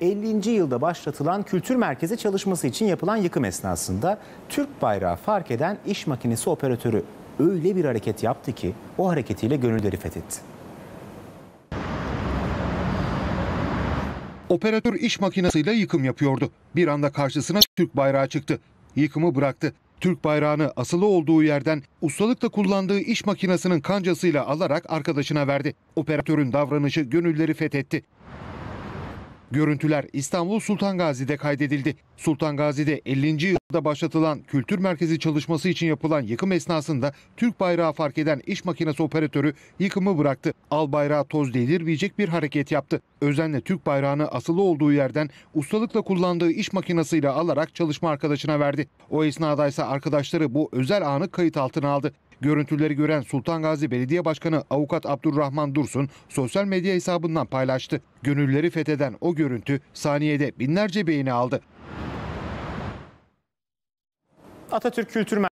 50. yılda başlatılan kültür merkezi çalışması için yapılan yıkım esnasında Türk bayrağı fark eden iş makinesi operatörü öyle bir hareket yaptı ki o hareketiyle gönülleri fethetti. Operatör iş makinesiyle yıkım yapıyordu. Bir anda karşısına Türk bayrağı çıktı. Yıkımı bıraktı. Türk bayrağını asılı olduğu yerden ustalıkla kullandığı iş makinesinin kancasıyla alarak arkadaşına verdi. Operatörün davranışı gönülleri fethetti. Görüntüler İstanbul Sultan Gazi'de kaydedildi. Sultan Gazi'de 50. yılda başlatılan kültür merkezi çalışması için yapılan yıkım esnasında Türk bayrağı fark eden iş makinesi operatörü yıkımı bıraktı. Al bayrağı toz delirmeyecek bir hareket yaptı. Özenle Türk bayrağını asılı olduğu yerden ustalıkla kullandığı iş makinesiyle alarak çalışma arkadaşına verdi. O esnada ise arkadaşları bu özel anı kayıt altına aldı. Görüntüleri gören Sultan Gazi Belediye Başkanı Avukat Abdurrahman Dursun sosyal medya hesabından paylaştı. Gönülleri fetheden o görüntü saniyede binlerce beğeni aldı. Atatürk Kültür